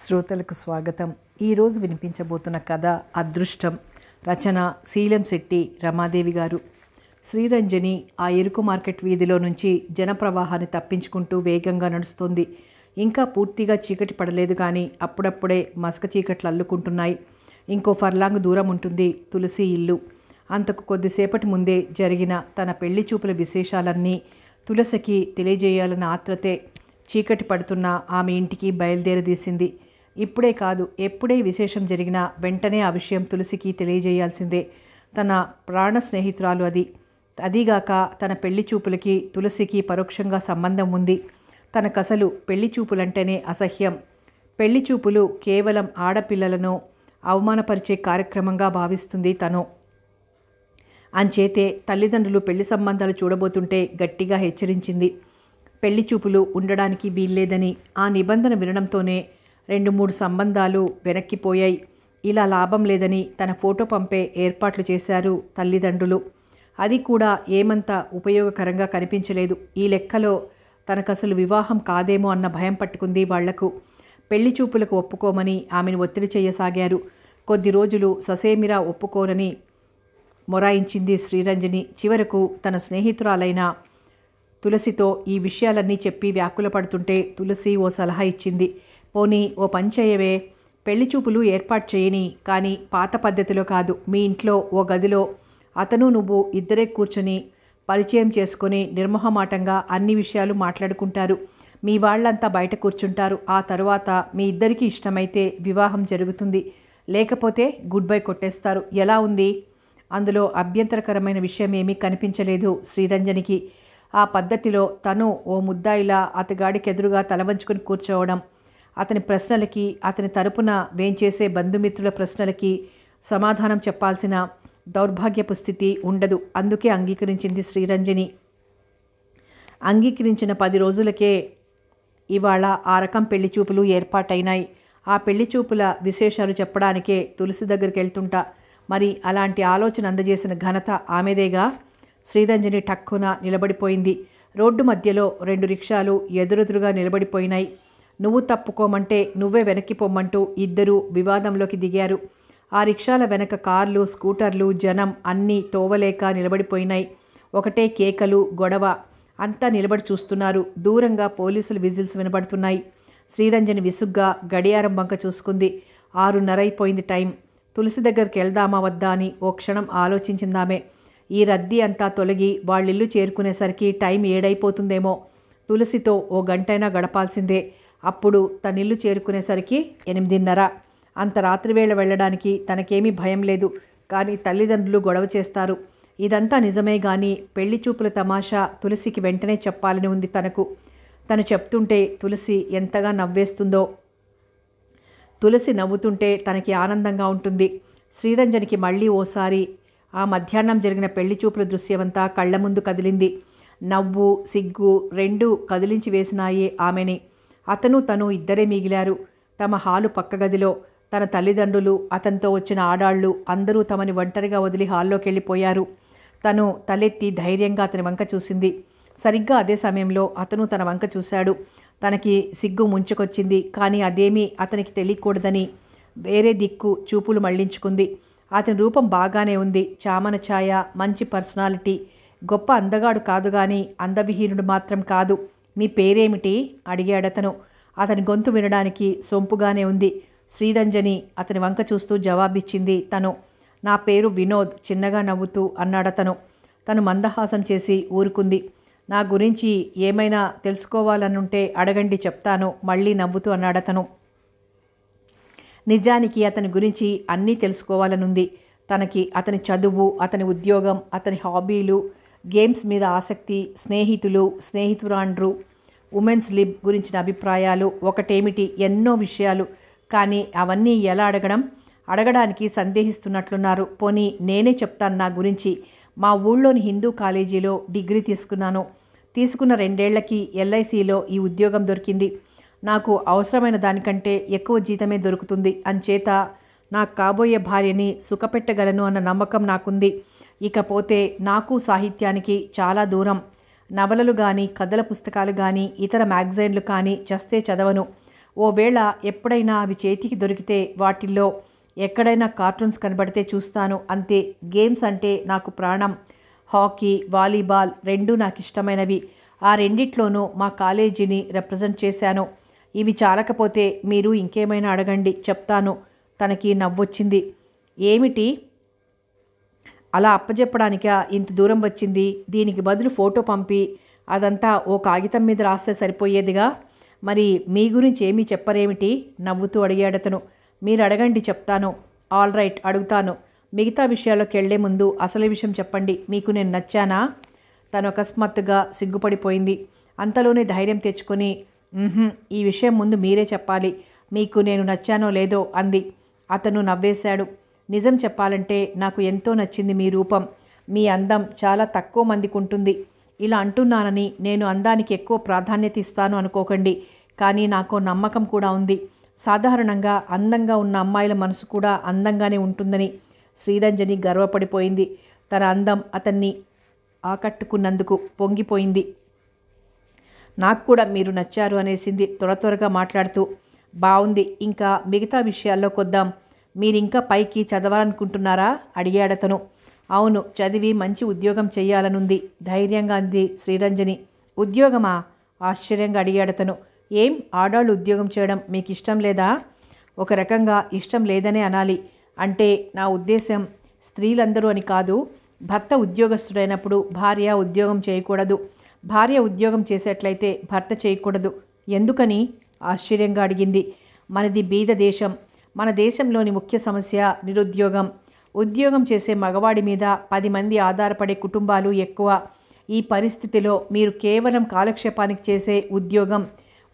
శ్రోతలకు స్వాగతం ఈరోజు వినిపించబోతున్న కథ అదృష్టం రచన శీలం శెట్టి రమాదేవి గారు శ్రీరంజని ఆ ఎరుకు మార్కెట్ వీధిలో నుంచి జనప్రవాహాన్ని తప్పించుకుంటూ వేగంగా నడుస్తుంది ఇంకా పూర్తిగా చీకటి పడలేదు కానీ అప్పుడప్పుడే మసక చీకట్లు అల్లుకుంటున్నాయి ఇంకో ఫర్లాంగ్ దూరం ఉంటుంది తులసి ఇల్లు అంతకు కొద్దిసేపటి ముందే జరిగిన తన పెళ్లి చూపుల విశేషాలన్నీ తులసికి తెలియజేయాలన్న ఆత్రతే చీకటి పడుతున్నా ఆమె ఇంటికి బయలుదేరదీసింది ఇప్పుడే కాదు ఎప్పుడే విశేషం జరిగినా వెంటనే ఆ విషయం తులసికి తెలియజేయాల్సిందే తన ప్రాణ స్నేహితురాలు అది అదీగాక తన పెళ్లి చూపులకి తులసికి పరోక్షంగా సంబంధం ఉంది కసలు పెళ్లి చూపులంటేనే అసహ్యం పెళ్లి చూపులు కేవలం ఆడపిల్లలను అవమానపరిచే కార్యక్రమంగా భావిస్తుంది తను అంచేతే తల్లిదండ్రులు పెళ్లి సంబంధాలు చూడబోతుంటే గట్టిగా హెచ్చరించింది పెళ్లి చూపులు ఉండడానికి వీల్లేదని ఆ నిబంధన వినడంతోనే రెండు మూడు సంబంధాలు వెనక్కిపోయాయి ఇలా లాభం లేదని తన ఫోటో పంపే ఏర్పాట్లు చేశారు తల్లిదండ్రులు అది కూడా ఏమంత ఉపయోగకరంగా కనిపించలేదు ఈ లెక్కలో తనకసలు వివాహం కాదేమో అన్న భయం పట్టుకుంది వాళ్లకు పెళ్లి చూపులకు ఒప్పుకోమని ఆమెను ఒత్తిడి చేయసాగారు కొద్ది రోజులు ససేమిరా ఒప్పుకోరని మొరాయించింది శ్రీరంజని చివరకు తన స్నేహితురాలైన తులసితో ఈ విషయాలన్నీ చెప్పి వ్యాకుల పడుతుంటే తులసి ఓ సలహా ఇచ్చింది పోనీ ఓ పని పెళ్లి చూపులు ఏర్పాటు చేయని కానీ పాత పద్ధతిలో కాదు మీ ఇంట్లో ఓ గదిలో అతను నువ్వు ఇద్దరే కూర్చొని పరిచయం చేసుకుని నిర్మోహమాటంగా అన్ని విషయాలు మాట్లాడుకుంటారు మీ వాళ్ళంతా బయట కూర్చుంటారు ఆ తరువాత మీ ఇద్దరికీ ఇష్టమైతే వివాహం జరుగుతుంది లేకపోతే గుడ్ బై కొట్టేస్తారు ఎలా ఉంది అందులో అభ్యంతరకరమైన విషయం ఏమీ కనిపించలేదు శ్రీరంజనికి ఆ పద్ధతిలో తను ఓ ముద్దాయిలా అతగాడికి ఎదురుగా తలవంచుకుని కూర్చోవడం అతని ప్రశ్నలకి అతని తరపున వేంచేసే బంధుమిత్రుల ప్రశ్నలకి సమాధానం చెప్పాల్సిన దౌర్భాగ్యపు స్థితి ఉండదు అందుకే అంగీకరించింది శ్రీరంజని అంగీకరించిన పది రోజులకే ఇవాళ ఆ రకం పెళ్లి చూపులు ఏర్పాటైనాయి ఆ పెళ్లి చూపుల విశేషాలు చెప్పడానికే తులసి దగ్గరికి వెళ్తుంటా మరి అలాంటి ఆలోచన అందజేసిన ఘనత ఆమెదేగా శ్రీరంజని టక్కున నిలబడిపోయింది రోడ్డు మధ్యలో రెండు రిక్షాలు ఎదురెదురుగా నిలబడిపోయినాయి నువ్వు తప్పుకోమంటే నువ్వే వెనక్కి పొమ్మంటూ ఇద్దరూ వివాదంలోకి దిగారు ఆ రిక్షాల వెనక కార్లు స్కూటర్లు జనం అన్నీ తోవలేక నిలబడిపోయినాయి ఒకటే కేకలు గొడవ అంతా నిలబడి చూస్తున్నారు దూరంగా పోలీసుల విజిల్స్ వినబడుతున్నాయి శ్రీరంజని విసుగ్గా గడియారం బంక చూసుకుంది ఆరున్నరైపోయింది టైం తులసి దగ్గరికి వెళ్దామా వద్దా అని ఓ క్షణం ఆలోచించిందామే ఈ రద్దీ అంతా తొలగి వాళ్ళిల్లు చేరుకునేసరికి టైం ఏడైపోతుందేమో తులసితో ఓ గంటైనా గడపాల్సిందే అప్పుడు తనిల్లు చేరుకునేసరికి ఎనిమిదిన్నర అంత రాత్రివేళ వెళ్ళడానికి తనకేమీ భయం లేదు కానీ తల్లిదండ్రులు గొడవ చేస్తారు ఇదంతా నిజమే కానీ పెళ్లి చూపుల తమాషా తులసికి వెంటనే చెప్పాలని ఉంది తనకు తను చెప్తుంటే తులసి ఎంతగా నవ్వేస్తుందో తులసి నవ్వుతుంటే తనకి ఆనందంగా ఉంటుంది శ్రీరంజనికి మళ్ళీ ఓసారి ఆ మధ్యాహ్నం జరిగిన పెళ్లి చూపుల దృశ్యమంతా కళ్ల ముందు కదిలింది నవ్వు సిగ్గు రెండు కదిలించి వేసినాయి ఆమెని అతను తను ఇద్దరే మిగిలారు తమ హాలు పక్క గదిలో తన తల్లిదండ్రులు అతనితో వచ్చిన ఆడాళ్లు అందరూ తమని ఒంటరిగా వదిలి హాల్లోకి వెళ్ళిపోయారు తను తలెత్తి ధైర్యంగా అతని వంక చూసింది సరిగ్గా అదే సమయంలో అతను తన వంక చూశాడు తనకి సిగ్గు ముంచుకొచ్చింది కానీ అదేమీ అతనికి తెలియకూడదని వేరే దిక్కు చూపులు మళ్లించుకుంది అతని రూపం బాగానే ఉంది చామన ఛాయ మంచి పర్సనాలిటీ గొప్ప అందగాడు కాదు కానీ అందవిహీనుడు మాత్రం కాదు మీ పేరేమిటి అడిగాడతను అతని గొంతు వినడానికి సొంపుగానే ఉంది శ్రీరంజని అతని వంక చూస్తూ జవాబిచ్చింది తను నా పేరు వినోద్ చిన్నగా నవ్వుతూ అన్నాడతను తను మందహాసం చేసి ఊరుకుంది నా గురించి ఏమైనా తెలుసుకోవాలనుంటే అడగండి చెప్తాను మళ్ళీ నవ్వుతూ అన్నాడతను నిజానికి అతని గురించి అన్నీ తెలుసుకోవాలనుంది తనకి అతని చదువు అతని ఉద్యోగం అతని హాబీలు గేమ్స్ మీద ఆసక్తి స్నేహితులు స్నేహితురాండ్రు ఉమెన్స్ లిబ్ గురించిన అభిప్రాయాలు ఒకటేమిటి ఎన్నో విషయాలు కానీ అవన్నీ ఎలా అడగడం అడగడానికి సందేహిస్తున్నట్లున్నారు పోనీ నేనే చెప్తాను నా గురించి మా ఊళ్ళోని హిందూ కాలేజీలో డిగ్రీ తీసుకున్నాను తీసుకున్న రెండేళ్లకి ఎల్ఐసిలో ఈ ఉద్యోగం దొరికింది నాకు అవసరమైన దానికంటే ఎక్కువ జీతమే దొరుకుతుంది అంచేత నా కాబోయే భార్యని సుఖపెట్టగలను అన్న నమ్మకం నాకుంది ఇకపోతే నాకు సాహిత్యానికి చాలా దూరం నవలలు కానీ కథల పుస్తకాలు కానీ ఇతర మ్యాగజైన్లు కానీ చస్తే చదవను ఓవేళ ఎప్పుడైనా అవి చేతికి దొరికితే వాటిల్లో ఎక్కడైనా కార్టూన్స్ కనబడితే చూస్తాను అంతే గేమ్స్ అంటే నాకు ప్రాణం హాకీ వాలీబాల్ రెండూ నాకు ఇష్టమైనవి ఆ రెండిట్లోనూ మా కాలేజీని రిప్రజెంట్ చేశాను ఇవి చాలకపోతే మీరు ఇంకేమైనా అడగండి చెప్తాను తనకి నవ్వొచ్చింది ఏమిటి అలా అప్పజెప్పడానిక ఇంత దూరం వచ్చింది దీనికి బదులు ఫోటో పంపి అదంతా ఓ కాగితం మీద రాస్తే సరిపోయేదిగా మరి మీ గురించి ఏమీ చెప్పరేమిటి నవ్వుతూ అడిగాడతను మీరు అడగండి చెప్తాను ఆల్ రైట్ అడుగుతాను మిగతా విషయాల్లోకి వెళ్లే ముందు అసలు విషయం చెప్పండి మీకు నేను నచ్చానా తను అకస్మాత్తుగా సిగ్గుపడిపోయింది అంతలోనే ధైర్యం తెచ్చుకొని ఈ విషయం ముందు మీరే చెప్పాలి మీకు నేను నచ్చానో లేదో అంది అతను నవ్వేశాడు నిజం చెప్పాలంటే నాకు ఎంతో నచ్చింది మీ రూపం మీ అందం చాలా తక్కువ మందికి ఉంటుంది ఇలా అంటున్నానని నేను అందానికి ఎక్కువ ప్రాధాన్యత ఇస్తాను అనుకోకండి కానీ నాకు నమ్మకం కూడా ఉంది సాధారణంగా అందంగా ఉన్న అమ్మాయిల మనసు కూడా అందంగానే ఉంటుందని శ్రీరంజని గర్వపడిపోయింది తన అందం అతన్ని ఆకట్టుకున్నందుకు పొంగిపోయింది నాకు కూడా మీరు నచ్చారు అనేసింది త్వర త్వరగా మాట్లాడుతూ బాగుంది ఇంకా మిగతా విషయాల్లో కొద్దాం మీరింకా పైకి చదవాలనుకుంటున్నారా అడిగాడతను అవును చదివి మంచి ఉద్యోగం చేయాలనుంది ధైర్యంగా అంది శ్రీరంజని ఉద్యోగమా ఆశ్చర్యంగా అడిగాడతను ఏం ఆడాళ్ళు ఉద్యోగం చేయడం మీకు ఇష్టం లేదా ఒక రకంగా ఇష్టం లేదనే అనాలి అంటే నా ఉద్దేశం స్త్రీలందరూ అని కాదు భర్త ఉద్యోగస్తుడైనప్పుడు భార్య ఉద్యోగం చేయకూడదు భార్య ఉద్యోగం చేసేట్లయితే భర్త చేయకూడదు ఎందుకని ఆశ్చర్యంగా అడిగింది మనది బీద దేశం మన దేశంలోని ముఖ్య సమస్య నిరుద్యోగం ఉద్యోగం చేసే మగవాడి మీద పది మంది ఆధారపడే కుటుంబాలు ఎక్కువ ఈ పరిస్థితిలో మీరు కేవలం కాలక్షేపానికి చేసే ఉద్యోగం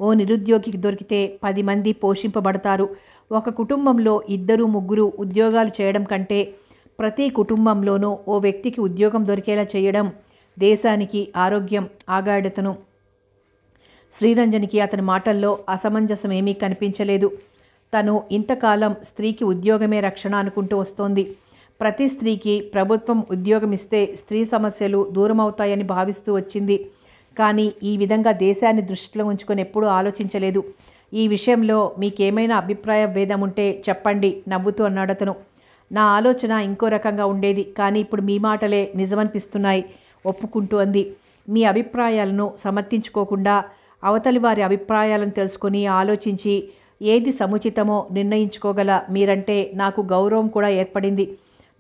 ఓ నిరుద్యోగికి దొరికితే పది మంది పోషింపబడతారు ఒక కుటుంబంలో ఇద్దరు ముగ్గురు ఉద్యోగాలు చేయడం కంటే ప్రతి కుటుంబంలోనూ ఓ వ్యక్తికి ఉద్యోగం దొరికేలా చేయడం దేశానికి ఆరోగ్యం ఆగాడతను శ్రీరంజనికి అతని మాటల్లో అసమంజసం ఏమీ కనిపించలేదు తను ఇంతకాలం స్త్రీకి ఉద్యోగమే రక్షణ అనుకుంటూ వస్తోంది ప్రతి స్త్రీకి ప్రభుత్వం ఉద్యోగం ఇస్తే స్త్రీ సమస్యలు దూరమవుతాయని భావిస్తూ వచ్చింది కానీ ఈ విధంగా దేశాన్ని దృష్టిలో ఉంచుకొని ఎప్పుడూ ఆలోచించలేదు ఈ విషయంలో మీకేమైనా అభిప్రాయ భేదం ఉంటే చెప్పండి నవ్వుతూ అన్నాడు అతను నా ఆలోచన ఇంకో రకంగా ఉండేది కానీ ఇప్పుడు మీ మాటలే నిజమనిపిస్తున్నాయి ఒప్పుకుంటూ అంది మీ అభిప్రాయాలను సమర్థించుకోకుండా అవతలి వారి అభిప్రాయాలను తెలుసుకుని ఆలోచించి ఏది సముచితమో నిర్ణయించుకోగల మీరంటే నాకు గౌరవం కూడా ఏర్పడింది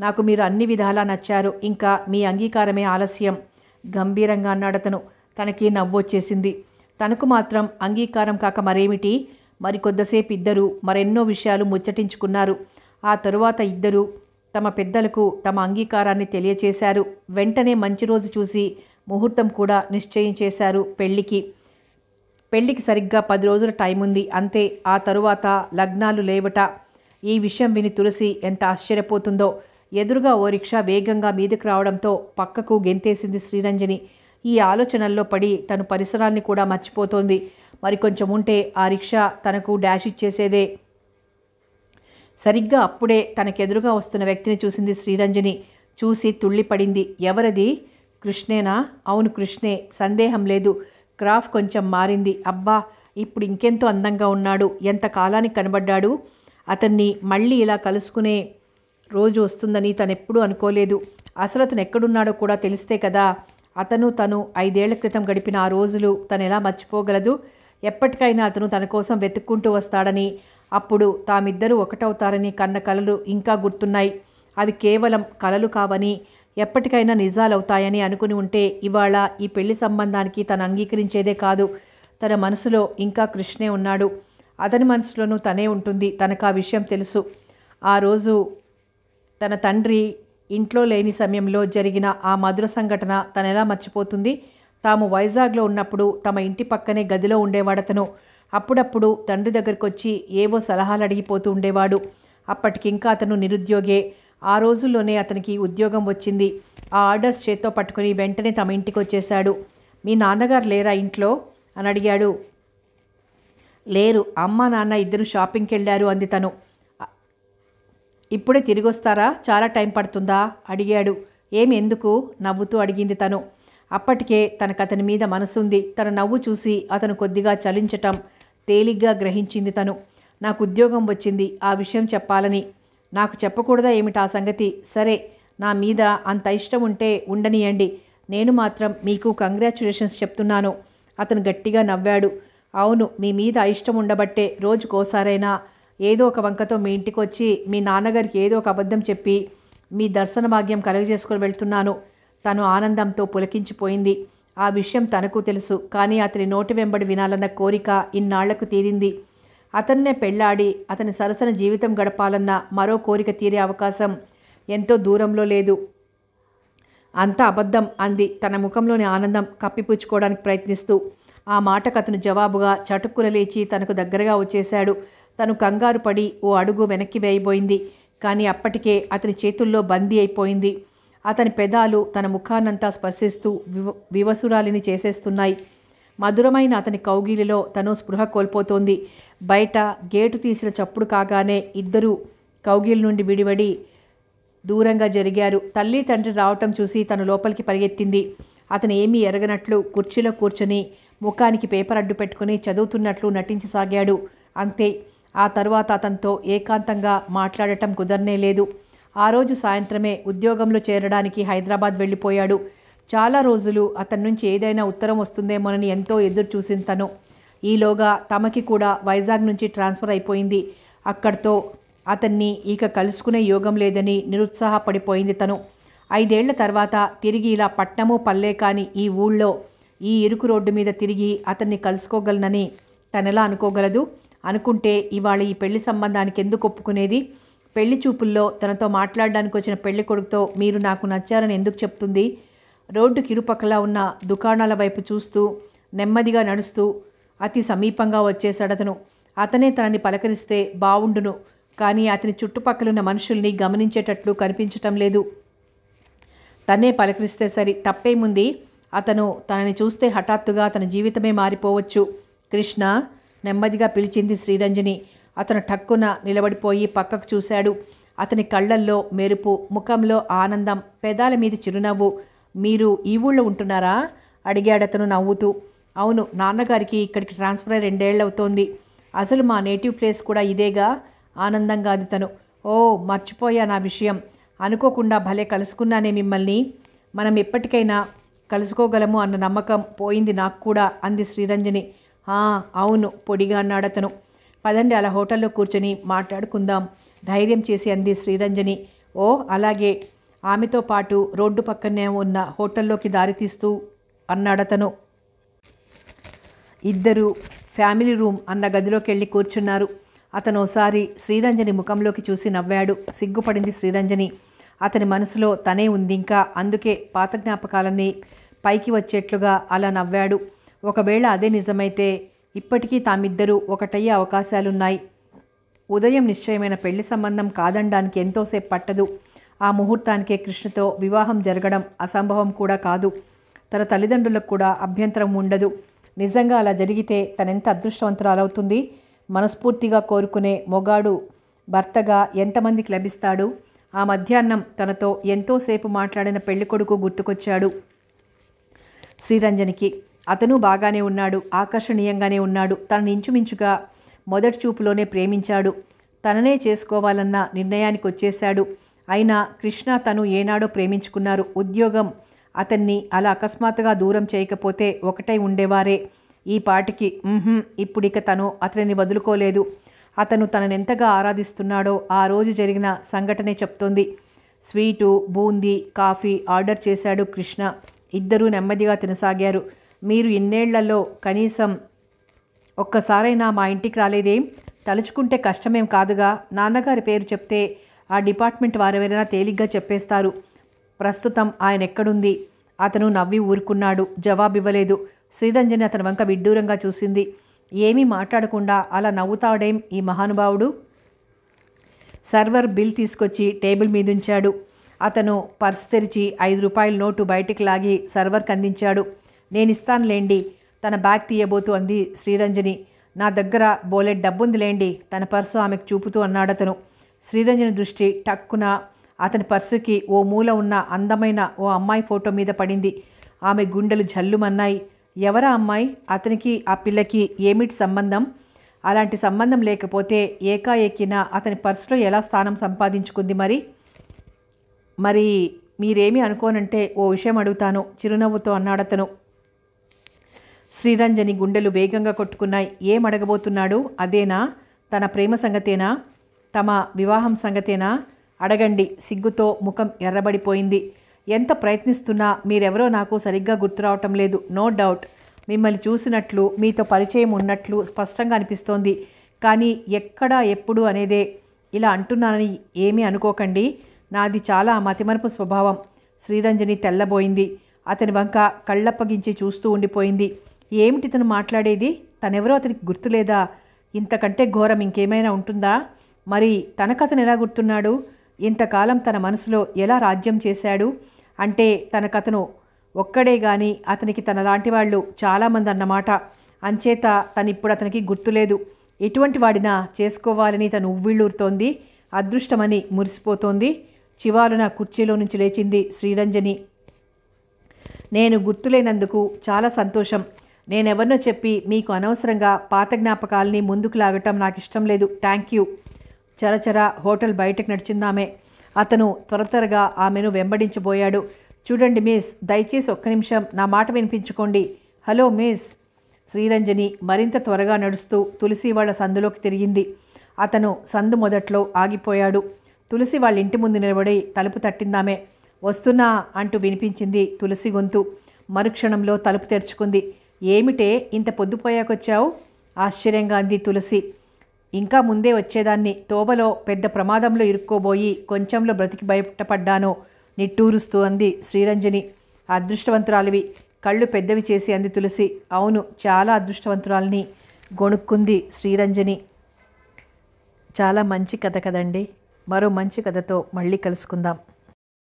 నాకు మీరు అన్ని విధాలా నచ్చారు ఇంకా మీ అంగీకారమే ఆలస్యం గంభీరంగా అన్నాడతను తనకి నవ్వొచ్చేసింది తనకు మాత్రం అంగీకారం కాక మరేమిటి మరికొద్దిసేపు ఇద్దరు మరెన్నో విషయాలు ముచ్చటించుకున్నారు ఆ తరువాత ఇద్దరు తమ పెద్దలకు తమ అంగీకారాన్ని తెలియచేశారు వెంటనే మంచి రోజు చూసి ముహూర్తం కూడా నిశ్చయం చేశారు పెళ్లికి పెళ్లికి సరిగ్గా పది రోజుల టైం ఉంది అంతే ఆ తరువాత లగ్నాలు లేవట ఈ విషయం విని తులసి ఎంత ఆశ్చర్యపోతుందో ఎదురుగా ఓ రిక్షా వేగంగా మీదకు రావడంతో పక్కకు గెంతేసింది శ్రీరంజని ఈ ఆలోచనల్లో పడి తను పరిసరాల్ని కూడా మర్చిపోతోంది మరికొంచెం ఉంటే ఆ రిక్షా తనకు డాష్ ఇచ్చేసేదే సరిగ్గా అప్పుడే తనకెదురుగా వస్తున్న వ్యక్తిని చూసింది శ్రీరంజని చూసి తుళ్ళిపడింది ఎవరది కృష్ణేనా అవును కృష్ణే సందేహం లేదు క్రాఫ్ కొంచెం మారింది అబ్బా ఇప్పుడు ఇంకెంతో అందంగా ఉన్నాడు ఎంత కాలానికి కనబడ్డాడు అతన్ని మళ్ళీ ఇలా కలుసుకునే రోజు వస్తుందని తనెప్పుడూ అనుకోలేదు అసలు అతను ఎక్కడున్నాడో కూడా తెలిస్తే కదా అతను తను ఐదేళ్ల క్రితం గడిపిన ఆ రోజులు తను ఎలా మర్చిపోగలదు ఎప్పటికైనా అతను తన కోసం వెతుక్కుంటూ వస్తాడని అప్పుడు తామిద్దరూ ఒకటవుతారని కన్న కలలు ఇంకా గుర్తున్నాయి అవి కేవలం కలలు కావని ఎప్పటికైనా నిజాలవుతాయని అనుకుని ఉంటే ఇవాళ ఈ పెళ్లి సంబంధానికి తను అంగీకరించేదే కాదు తన మనసులో ఇంకా కృష్ణే ఉన్నాడు అతని మనసులోనూ తనే ఉంటుంది తనకు ఆ విషయం తెలుసు ఆ రోజు తన తండ్రి ఇంట్లో లేని సమయంలో జరిగిన ఆ మధుర సంఘటన తనెలా మర్చిపోతుంది తాము వైజాగ్లో ఉన్నప్పుడు తమ ఇంటి పక్కనే గదిలో ఉండేవాడతను అప్పుడప్పుడు తండ్రి దగ్గరకు వచ్చి ఏవో సలహాలు అడిగిపోతూ ఉండేవాడు అప్పటికింకా అతను నిరుద్యోగే ఆ రోజుల్లోనే అతనికి ఉద్యోగం వచ్చింది ఆ ఆర్డర్స్ చేత్తో పట్టుకుని వెంటనే తమ ఇంటికి వచ్చేశాడు మీ నాన్నగారు లేరా ఇంట్లో అని అడిగాడు లేరు అమ్మ నాన్న ఇద్దరు షాపింగ్కి వెళ్ళారు అంది తను ఇప్పుడే తిరిగొస్తారా చాలా టైం పడుతుందా అడిగాడు ఏమి ఎందుకు నవ్వుతూ అడిగింది తను అప్పటికే తనకు అతని మీద మనసుంది తన నవ్వు చూసి అతను కొద్దిగా చలించటం తేలిగ్గా గ్రహించింది తను నాకు ఉద్యోగం వచ్చింది ఆ విషయం చెప్పాలని నాకు చెప్పకూడదా ఏమిటా సంగతి సరే నా మీద అంత ఇష్టం ఉంటే ఉండనియండి నేను మాత్రం మీకు కంగ్రాచులేషన్స్ చెప్తున్నాను అతను గట్టిగా నవ్వాడు అవును మీ మీద ఇష్టం ఉండబట్టే రోజుకోసారైనా ఏదో ఒక వంకతో మీ ఇంటికి వచ్చి మీ నాన్నగారికి ఏదో ఒక అబద్ధం చెప్పి మీ దర్శన భాగ్యం కలుగజేసుకొని వెళ్తున్నాను తను ఆనందంతో పులకించిపోయింది ఆ విషయం తనకు తెలుసు కానీ అతని నోటి వెంబడి వినాలన్న కోరిక ఇన్నాళ్లకు తీరింది అతన్నే పెళ్లాడి అతని సరసన జీవితం గడపాలన్న మరో కోరిక తీరే అవకాశం ఎంతో దూరంలో లేదు అంతా అబద్ధం అంది తన ముఖంలోని ఆనందం కప్పిపుచ్చుకోవడానికి ప్రయత్నిస్తూ ఆ మాటకు అతను జవాబుగా చటుక్కున లేచి తనకు దగ్గరగా వచ్చేశాడు తను కంగారు పడి ఓ అడుగు వెనక్కి వేయబోయింది కానీ అప్పటికే అతని చేతుల్లో బందీ అయిపోయింది అతని పెదాలు తన ముఖాన్నంతా స్పర్శిస్తూ వివ వివసురాలిని చేసేస్తున్నాయి మధురమైన అతని కౌగిలిలో తను స్పృహ కోల్పోతోంది బయట గేటు తీసిన చప్పుడు కాగానే ఇద్దరూ కౌగిలి నుండి విడివడి దూరంగా జరిగారు తల్లి తండ్రి రావటం చూసి తను లోపలికి పరిగెత్తింది అతను ఏమీ ఎరగనట్లు కుర్చీలో కూర్చొని ముఖానికి పేపర్ అడ్డు పెట్టుకుని చదువుతున్నట్లు నటించసాగాడు అంతే ఆ తర్వాత అతనితో ఏకాంతంగా మాట్లాడటం కుదరనే లేదు ఆ రోజు సాయంత్రమే ఉద్యోగంలో చేరడానికి హైదరాబాద్ వెళ్ళిపోయాడు చాలా రోజులు అతని నుంచి ఏదైనా ఉత్తరం వస్తుందేమోనని ఎంతో ఎదురు చూసిన తను ఈలోగా తమకి కూడా వైజాగ్ నుంచి ట్రాన్స్ఫర్ అయిపోయింది అక్కడితో అతన్ని ఇక కలుసుకునే యోగం లేదని నిరుత్సాహపడిపోయింది తను ఐదేళ్ల తర్వాత తిరిగి ఇలా పట్నము పల్లె కాని ఈ ఊళ్ళో ఈ ఇరుకు రోడ్డు మీద తిరిగి అతన్ని కలుసుకోగలనని తనెలా అనుకోగలదు అనుకుంటే ఇవాళ ఈ పెళ్లి సంబంధానికి ఎందుకు ఒప్పుకునేది పెళ్లి చూపుల్లో తనతో మాట్లాడడానికి వచ్చిన పెళ్లి కొడుకుతో మీరు నాకు నచ్చారని ఎందుకు చెప్తుంది రోడ్డు ఇరుపక్కల ఉన్న దుకాణాల వైపు చూస్తూ నెమ్మదిగా నడుస్తూ అతి సమీపంగా వచ్చేసాడతను అతనే తనని పలకరిస్తే బావుండును కానీ అతని చుట్టుపక్కలున్న మనుషుల్ని గమనించేటట్లు కనిపించటం లేదు తనే పలకరిస్తే సరి తప్పేముంది అతను తనని చూస్తే హఠాత్తుగా తన జీవితమే మారిపోవచ్చు కృష్ణ నెమ్మదిగా పిలిచింది శ్రీరంజని అతను టక్కున నిలబడిపోయి పక్కకు చూశాడు అతని కళ్ళల్లో మెరుపు ముఖంలో ఆనందం పెదాల మీద చిరునవ్వు మీరు ఈ ఊళ్ళో ఉంటున్నారా అడిగాడు అతను నవ్వుతూ అవును నాన్నగారికి ఇక్కడికి ట్రాన్స్ఫర్ రెండేళ్ళు అవుతోంది అసలు మా నేటివ్ ప్లేస్ కూడా ఇదేగా ఆనందంగా అది తను ఓ మర్చిపోయా నా విషయం అనుకోకుండా భలే కలుసుకున్నానే మిమ్మల్ని మనం ఎప్పటికైనా కలుసుకోగలము అన్న నమ్మకం పోయింది నాకు కూడా అంది శ్రీరంజని అవును పొడిగా అన్నాడతను పదండి అలా హోటల్లో కూర్చొని మాట్లాడుకుందాం ధైర్యం చేసి అంది శ్రీరంజని ఓ అలాగే ఆమెతో పాటు రోడ్డు పక్కనే ఉన్న హోటల్లోకి దారితీస్తూ అన్నాడతను ఇద్దరు ఫ్యామిలీ రూమ్ అన్న గదిలోకి వెళ్ళి కూర్చున్నారు అతను ఒకసారి శ్రీరంజని ముఖంలోకి చూసి నవ్వాడు సిగ్గుపడింది శ్రీరంజని అతని మనసులో తనే ఉంది ఇంకా అందుకే పాత జ్ఞాపకాలన్నీ పైకి వచ్చేట్లుగా అలా నవ్వాడు ఒకవేళ అదే నిజమైతే ఇప్పటికీ తామిద్దరూ ఒకటయ్యే అవకాశాలున్నాయి ఉదయం నిశ్చయమైన పెళ్లి సంబంధం కాదనడానికి ఎంతోసేపు పట్టదు ఆ ముహూర్తానికే కృష్ణతో వివాహం జరగడం అసంభవం కూడా కాదు తన తల్లిదండ్రులకు కూడా అభ్యంతరం ఉండదు నిజంగా అలా జరిగితే తనెంత అదృష్టవంతురాలవుతుంది మనస్ఫూర్తిగా కోరుకునే మొగాడు భర్తగా ఎంతమందికి లభిస్తాడు ఆ మధ్యాహ్నం తనతో ఎంతోసేపు మాట్లాడిన పెళ్ళికొడుకు గుర్తుకొచ్చాడు శ్రీరంజనికి అతను బాగానే ఉన్నాడు ఆకర్షణీయంగానే ఉన్నాడు తనని ఇంచుమించుగా మొదటి చూపులోనే ప్రేమించాడు తననే చేసుకోవాలన్న నిర్ణయానికి వచ్చేశాడు అయినా కృష్ణ తను ఏనాడో ప్రేమించుకున్నారు ఉద్యోగం అతన్ని అలా అకస్మాత్తుగా దూరం చేయకపోతే ఒకటై ఉండేవారే ఈ పాటికి ఇప్పుడిక తను అతనిని వదులుకోలేదు అతను తననెంతగా ఆరాధిస్తున్నాడో ఆ రోజు జరిగిన సంఘటనే చెప్తోంది స్వీటు బూందీ కాఫీ ఆర్డర్ చేశాడు కృష్ణ ఇద్దరూ నెమ్మదిగా తినసాగారు మీరు ఇన్నేళ్లలో కనీసం ఒక్కసారైనా మా ఇంటికి రాలేదేం తలుచుకుంటే కష్టమేం కాదుగా నాన్నగారి పేరు చెప్తే ఆ డిపార్ట్మెంట్ వారెవరైనా తేలిగ్గా చెప్పేస్తారు ప్రస్తుతం ఆయన ఎక్కడుంది అతను నవ్వి ఊరుకున్నాడు జవాబివ్వలేదు శ్రీరంజని అతని వంక విడ్డూరంగా చూసింది ఏమీ మాట్లాడకుండా అలా నవ్వుతాడేం ఈ మహానుభావుడు సర్వర్ బిల్ తీసుకొచ్చి టేబుల్ మీద ఉంచాడు అతను పర్స్ తెరిచి ఐదు రూపాయల నోటు బయటికి లాగి సర్వర్కి అందించాడు నేను ఇస్తానులేండి తన బ్యాగ్ తీయబోతూ అంది శ్రీరంజని నా దగ్గర బోలెడ్ లేండి తన పర్సు ఆమెకు చూపుతూ అన్నాడతను శ్రీరంజని దృష్టి టక్కున అతని పర్సుకి ఓ మూల ఉన్న అందమైన ఓ అమ్మాయి ఫోటో మీద పడింది ఆమె గుండెలు జల్లుమన్నాయి ఎవరా అమ్మాయి అతనికి ఆ పిల్లకి ఏమిటి సంబంధం అలాంటి సంబంధం లేకపోతే ఏకాఏకిన అతని పర్సులో ఎలా స్థానం సంపాదించుకుంది మరి మరి మీరేమీ అనుకోనంటే ఓ విషయం అడుగుతాను చిరునవ్వుతో అన్నాడతను శ్రీరంజని గుండెలు వేగంగా కొట్టుకున్నాయి ఏం అదేనా తన ప్రేమ సంగతేనా తమ వివాహం సంగతేనా అడగండి సిగ్గుతో ముఖం ఎర్రబడిపోయింది ఎంత ప్రయత్నిస్తున్నా మీరెవరో నాకు సరిగ్గా గుర్తురావటం లేదు నో డౌట్ మిమ్మల్ని చూసినట్లు మీతో పరిచయం ఉన్నట్లు స్పష్టంగా అనిపిస్తోంది కానీ ఎక్కడ ఎప్పుడు అనేదే ఇలా అంటున్నానని ఏమీ అనుకోకండి నాది చాలా మతిమరుపు స్వభావం శ్రీరంజని తెల్లబోయింది అతని వంక కళ్ళప్పగించి చూస్తూ ఉండిపోయింది ఏమిటి తను మాట్లాడేది తనెవరో అతనికి గుర్తులేదా ఇంతకంటే ఘోరం ఇంకేమైనా ఉంటుందా మరి తన కథను ఎలా గుర్తున్నాడు ఇంతకాలం తన మనసులో ఎలా రాజ్యం చేశాడు అంటే తన కథను ఒక్కడే కానీ అతనికి తన లాంటి వాళ్ళు చాలామంది అన్నమాట అంచేత తనిప్పుడు అతనికి గుర్తులేదు ఎటువంటి వాడినా చేసుకోవాలని తను ఉవ్విళ్ళూరుతోంది అదృష్టమని మురిసిపోతోంది చివాలున కుర్చీలో నుంచి లేచింది శ్రీరంజని నేను గుర్తులేనందుకు చాలా సంతోషం నేనెవరినో చెప్పి మీకు అనవసరంగా పాత జ్ఞాపకాలని ముందుకు లాగటం నాకు ఇష్టం లేదు థ్యాంక్ యూ చరచర హోటల్ బయటకు నడిచిందామే అతను త్వర త్వరగా ఆమెను వెంబడించబోయాడు చూడండి మిస్ దయచేసి ఒక్క నిమిషం నా మాట వినిపించుకోండి హలో మిస్ శ్రీరంజని మరింత త్వరగా నడుస్తూ తులసి వాళ్ళ సందులోకి తిరిగింది అతను సందు మొదట్లో ఆగిపోయాడు తులసి వాళ్ళ ఇంటి ముందు నిలబడి తలుపు తట్టిందామే వస్తున్నా అంటూ వినిపించింది తులసి గొంతు మరుక్షణంలో తలుపు తెరుచుకుంది ఏమిటే ఇంత పొద్దుపోయాకొచ్చావు ఆశ్చర్యంగా అంది తులసి ఇంకా ముందే వచ్చేదాన్ని తోబలో పెద్ద ప్రమాదంలో ఇరుక్కోబోయి కొంచెంలో బ్రతికి బయటపడ్డాను నిట్టూరుస్తూ అంది శ్రీరంజని అదృష్టవంతురాలివి కళ్ళు పెద్దవి చేసి అంది తులసి అవును చాలా అదృష్టవంతురాలని గొణుక్కుంది శ్రీరంజని చాలా మంచి కథ కదండి మరో మంచి కథతో మళ్ళీ కలుసుకుందాం